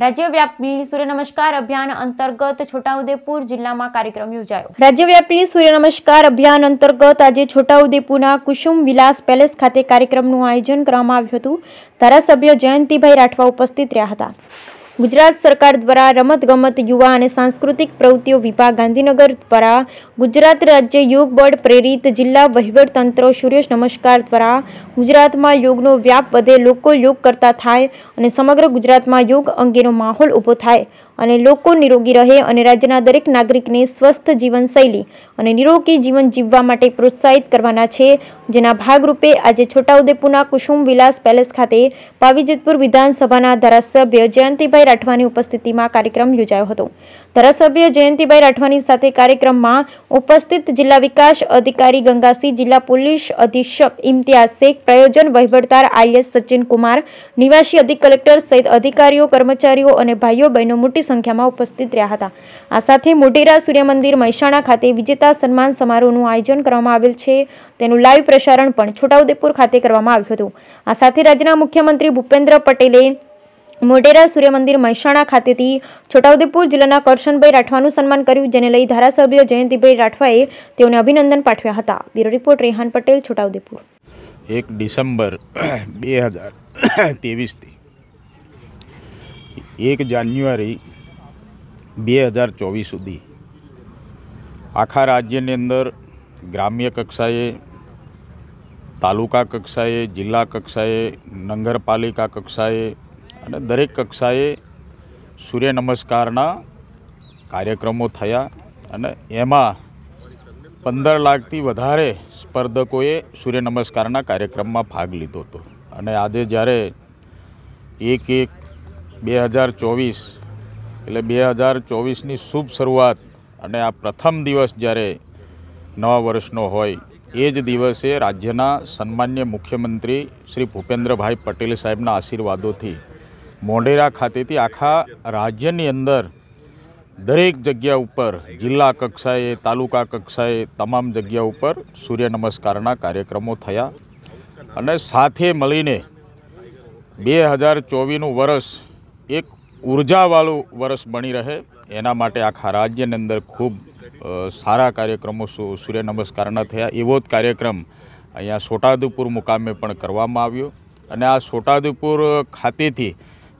રાજ્યવ્યાપી સૂર્ય નમસ્કાર અભિયાન અંતર્ગત છોટાઉદેપુર જિલ્લામાં કાર્યક્રમ યોજાયો રાજ્યવ્યાપી સૂર્ય નમસ્કાર અભિયાન અંતર્ગત આજે છોટાઉદેપુરના કુસુમ વિલાસ પેલેસ ખાતે કાર્યક્રમનું આયોજન કરવામાં આવ્યું હતું ધારાસભ્ય જયંતિભાઈ રાઠવા ઉપસ્થિત રહ્યા હતા ગુજરાત સરકાર દ્વારા રમતગમત યુવા અને સાંસ્કૃતિક પ્રવૃત્તિઓ વિભાગ ગાંધીનગર દ્વારા ગુજરાત રાજ્ય યોગ બળ પ્રેરિત જિલ્લા વહીવટતંત્ર સૂર્ય નમસ્કાર દ્વારા ગુજરાતમાં યોગનો વ્યાપ વધે લોકો યોગ કરતા થાય અને સમગ્ર ગુજરાતમાં યોગ અંગેનો માહોલ ઊભો થાય અને લોકો નિરોગી રહે અને રાજ્યના દરેક નાગરિકને સ્વસ્થ જીવનશૈલી અને નિરોગી જીવન જીવવા માટે પ્રોત્સાહિત કરવાના છે જેના ભાગરૂપે આજે છોટાઉદેપુરના કુસુમ વિલાસ પેલેસ ખાતે પાવીજેતપુર વિધાનસભાના ધારાસભ્ય જયંતિભાઈ રાઠવાની ઉપસ્થિતિમાં કાર્યક્રમ યોજાયો હતો ધારાસભ્ય જયંતિભાઈ રાઠવાની સાથે કાર્યક્રમમાં ઉપસ્થિત જિલ્લા વિકાસ અધિકારી ગંગાસિંહ જિલ્લા પોલીસ અધિક્ષક ઇમ્તિયાઝ શેખ પ્રયોજન વહીવટદાર આઈએસ સચિન કુમાર નિવાસી અધિક કલેક્ટર સહિત અધિકારીઓ કર્મચારીઓ અને ભાઈઓ બહેનો મોટી સંખ્યામાં ઉપસ્થિત રહ્યા હતા આ સાથે મોટેરા સૂર્ય મહેસાણા ખાતે વિજેતા સન્માન સમારોહનું આયોજન કરવામાં આવેલ છે તેનું લાઈવ પ્રસારણ પણ છોટાઉદેપુર ખાતે કરવામાં આવ્યું હતું આ સાથે રાજ્યના મુખ્યમંત્રી ભૂપેન્દ્ર પટેલે મોટેરા સૂર્ય મહેસાણા ખાતેથી છોટાઉદેપુર જિલ્લાના કરશનભાઈ રાઠવાનું સન્માન કર્યું જેને લઈ ધારાસભ્ય જયંતિભાઈ રાઠવાએ તેઓને અભિનંદન પાઠવ્યા હતા બ્યુરો રિપોર્ટ રેહાન પટેલ છોટાઉદેપુર એક ડિસેમ્બર બે હજાર ત્રેવીસથી એક જાન્યુઆરી બે હજાર ચોવીસ સુધી આખા રાજ્યની અંદર ગ્રામ્ય કક્ષાએ તાલુકા કક્ષાએ જિલ્લા કક્ષાએ નગરપાલિકા કક્ષાએ અને દરેક કક્ષાએ સૂર્ય નમસ્કારના કાર્યક્રમો થયા અને એમાં પંદર લાખથી વધારે સ્પર્ધકોએ સૂર્ય નમસ્કારના કાર્યક્રમમાં ભાગ લીધો હતો અને આજે જ્યારે એક એક બે હજાર ચોવીસ એટલે બે હજાર ચોવીસની શુભ શરૂઆત અને આ પ્રથમ દિવસ જ્યારે નવા વર્ષનો હોય એ જ દિવસે રાજ્યના સન્માન્ય મુખ્યમંત્રી શ્રી ભૂપેન્દ્રભાઈ પટેલ સાહેબના આશીર્વાદોથી મોઢેરા ખાતેથી આખા રાજ્યની અંદર દરેક જગ્યા ઉપર જિલ્લા કક્ષાએ તાલુકા કક્ષાએ તમામ જગ્યા ઉપર સૂર્ય નમસ્કારના કાર્યક્રમો થયા અને સાથે મળીને બે હજાર ચોવીસનું વર્ષ એક ઉર્જાવાળું વર્ષ બની રહે એના માટે આખા રાજ્યની અંદર ખૂબ સારા કાર્યક્રમો સૂર્ય નમસ્કારના થયા એવો જ કાર્યક્રમ અહીંયા છોટાઉદેપુર મુકામે પણ કરવામાં આવ્યો અને આ છોટાઉદેપુર ખાતેથી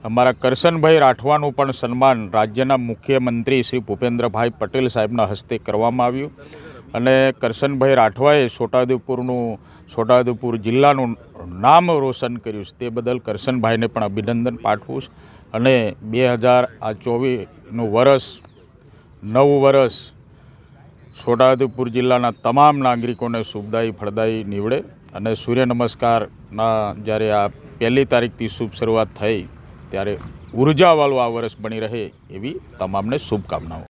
અમારા કરશનભાઈ રાઠવાનું પણ સન્માન રાજ્યના મુખ્યમંત્રી શ્રી ભૂપેન્દ્રભાઈ પટેલ સાહેબના હસ્તે કરવામાં આવ્યું અને કરશનભાઈ રાઠવાએ છોટાઉદેપુરનું છોટાઉદેપુર જિલ્લાનું નામ રોશન કર્યું છે તે બદલ કરશનભાઈને પણ અભિનંદન પાઠવું છું અને બે હજાર આ ચોવીસનું વરસ નવું વરસ છોટાઉદેપુર જિલ્લાના તમામ નાગરિકોને શુભદાયી ફળદાયી નીવડે અને સૂર્ય નમસ્કારના જ્યારે આ પહેલી તારીખથી શુભ શરૂઆત થઈ ત્યારે ઉર્જાવાળું આ વર્ષ બની રહે એવી તમામને શુભકામનાઓ